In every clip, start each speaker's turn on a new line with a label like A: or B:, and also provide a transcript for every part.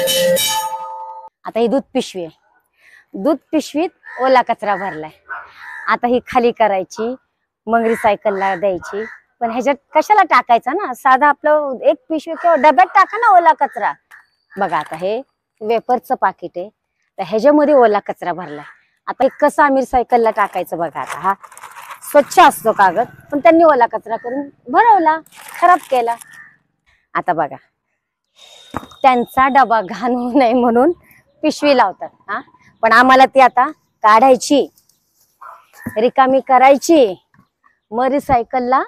A: आता ही दूध पिशवी आहे दूध पिशवीत ओला कचरा भरलाय आता ही खाली करायची मग सायकलला द्यायची पण ह्याच्यात कशाला टाकायचा ना साधा आपलं एक पिशवी किंवा डब्यात टाका ना ओला कचरा बघा आता हे वेपरचं पाकिट आहे तर ह्याच्यामध्ये ओला कचरा भरलाय आता हे कसं आम्ही सायकलला टाकायचं बघा आता हा स्वच्छ असतो कागद पण त्यांनी ओला कचरा करून भरवला खराब केला आता बघा त्यांचा डबा घाण होऊ नये म्हणून पिशवी लावतात हा पण आम्हाला ती आता काढायची रिकामी करायची सायकल ला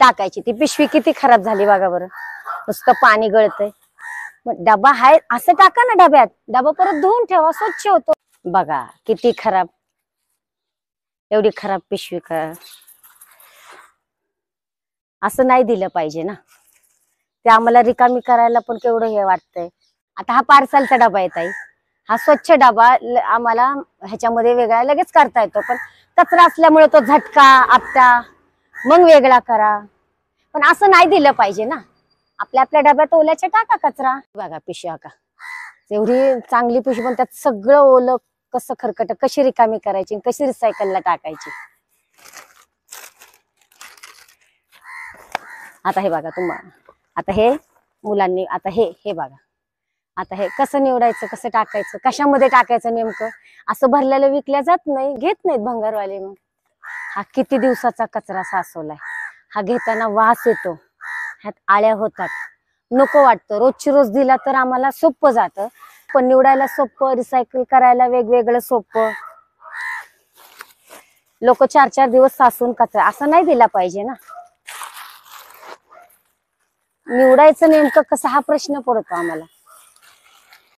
A: टाकायची ती पिशवी किती खराब झाली बघा बरं नुसतं पाणी गळतय मग डबा हाय असं टाका ना डब्यात डबा परत धुवून ठेवा स्वच्छ होतो बघा किती खराब एवढी खराब पिशवी का असं नाही दिलं पाहिजे ना ते आम्हाला रिकामी करायला पण केवढं हे वाटतंय आता हा पार्सलचा डबा येत आहे हा स्वच्छ डबा आम्हाला ह्याच्यामध्ये वेगळा लगेच करता येतो पण कचरा असल्यामुळे तो झटका आपटा मग वेगळा करा पण असं नाही दिलं पाहिजे ना आपल्या आपल्या डब्यात ओल्याच्या टाका कचरा बघा पिशव्या का एवढी चांगली पिशवी पण त्यात सगळं ओलं कसं खरकट कशी रिकामी करायची कशी रिसायकलला टाकायची आता हे बघा तुम्हाला आता हे मुलांनी आता हे हे बघा आता हे कसं निवडायचं कसं टाकायचं कशामध्ये टाकायचं नेमकं असं भरलेलं विकल्या जात नाही घेत नाहीत भंगारवाले मग हा किती दिवसाचा कचरा सासवलाय हा घेताना वास येतो ह्यात आळ्या होतात नको वाटतं रोजची रोज दिला तर आम्हाला सोपं जातं पण निवडायला सोपं रिसायकल करायला वेगवेगळं सोपं लोक चार चार दिवस सासून कचरा असं नाही दिला पाहिजे ना निवडायचं नेमकं कसा हा प्रश्न पडतो आम्हाला